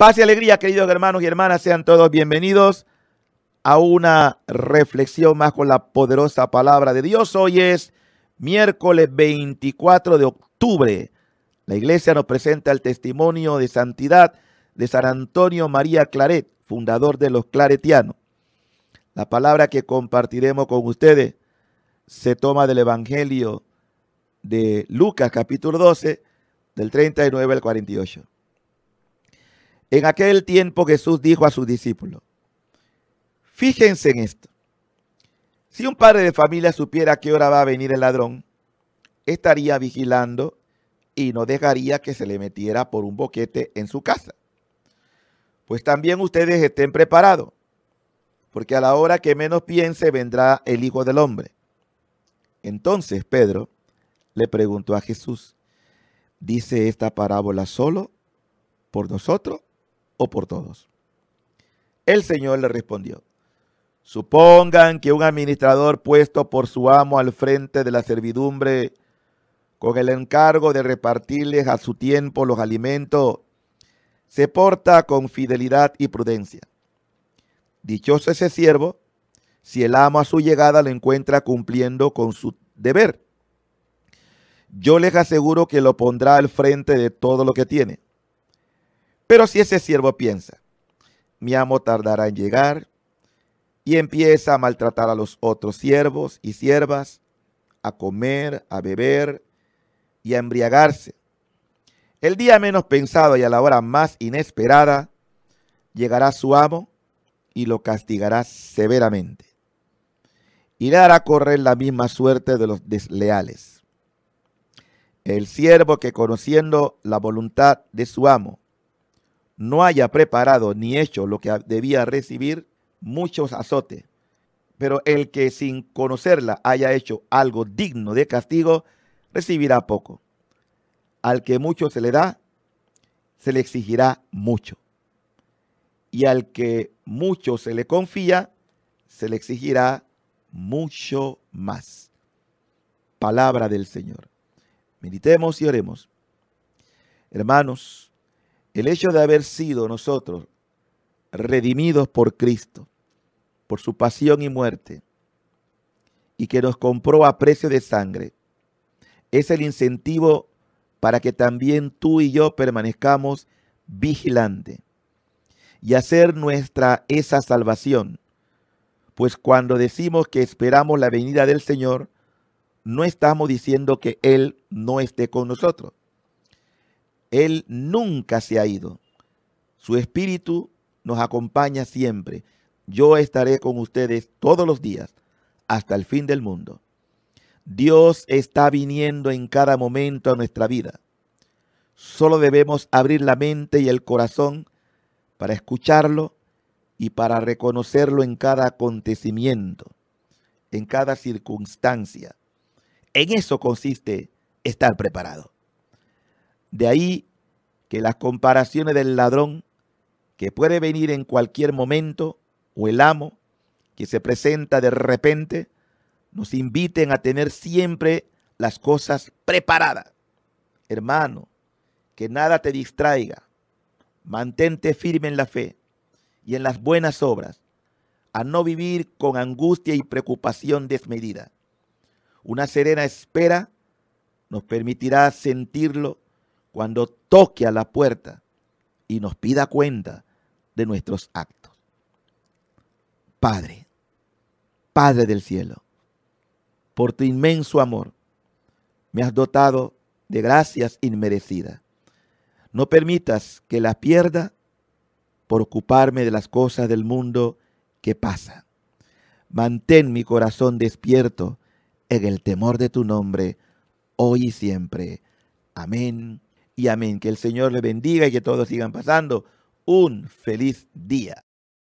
Paz y alegría, queridos hermanos y hermanas, sean todos bienvenidos a una reflexión más con la poderosa palabra de Dios. Hoy es miércoles 24 de octubre. La iglesia nos presenta el testimonio de santidad de San Antonio María Claret, fundador de los claretianos. La palabra que compartiremos con ustedes se toma del Evangelio de Lucas capítulo 12, del 39 al 48. En aquel tiempo Jesús dijo a sus discípulos, fíjense en esto. Si un padre de familia supiera a qué hora va a venir el ladrón, estaría vigilando y no dejaría que se le metiera por un boquete en su casa. Pues también ustedes estén preparados, porque a la hora que menos piense vendrá el Hijo del Hombre. Entonces Pedro le preguntó a Jesús, ¿dice esta parábola solo por nosotros o por todos? El Señor le respondió, supongan que un administrador puesto por su amo al frente de la servidumbre con el encargo de repartirles a su tiempo los alimentos, se porta con fidelidad y prudencia. Dichoso ese siervo si el amo a su llegada lo encuentra cumpliendo con su deber. Yo les aseguro que lo pondrá al frente de todo lo que tiene. Pero si ese siervo piensa, mi amo tardará en llegar, y empieza a maltratar a los otros siervos y siervas, a comer, a beber y a embriagarse. El día menos pensado y a la hora más inesperada, llegará su amo y lo castigará severamente. Y le hará correr la misma suerte de los desleales. El siervo que conociendo la voluntad de su amo, no haya preparado ni hecho lo que debía recibir, muchos azotes. Pero el que sin conocerla haya hecho algo digno de castigo, recibirá poco. Al que mucho se le da, se le exigirá mucho. Y al que mucho se le confía, se le exigirá mucho más. Palabra del Señor. Meditemos y oremos. Hermanos, el hecho de haber sido nosotros redimidos por Cristo, por su pasión y muerte, y que nos compró a precio de sangre, es el incentivo para que también tú y yo permanezcamos vigilantes y hacer nuestra esa salvación. Pues cuando decimos que esperamos la venida del Señor, no estamos diciendo que Él no esté con nosotros. Él nunca se ha ido. Su espíritu nos acompaña siempre. Yo estaré con ustedes todos los días hasta el fin del mundo. Dios está viniendo en cada momento a nuestra vida. Solo debemos abrir la mente y el corazón para escucharlo y para reconocerlo en cada acontecimiento, en cada circunstancia. En eso consiste estar preparado. De ahí que las comparaciones del ladrón, que puede venir en cualquier momento, o el amo, que se presenta de repente, nos inviten a tener siempre las cosas preparadas. Hermano, que nada te distraiga. Mantente firme en la fe y en las buenas obras, a no vivir con angustia y preocupación desmedida. Una serena espera nos permitirá sentirlo cuando toque a la puerta y nos pida cuenta de nuestros actos. Padre, Padre del cielo, por tu inmenso amor, me has dotado de gracias inmerecidas. No permitas que la pierda por ocuparme de las cosas del mundo que pasa. Mantén mi corazón despierto en el temor de tu nombre, hoy y siempre. Amén y amén. Que el Señor le bendiga y que todos sigan pasando un feliz día.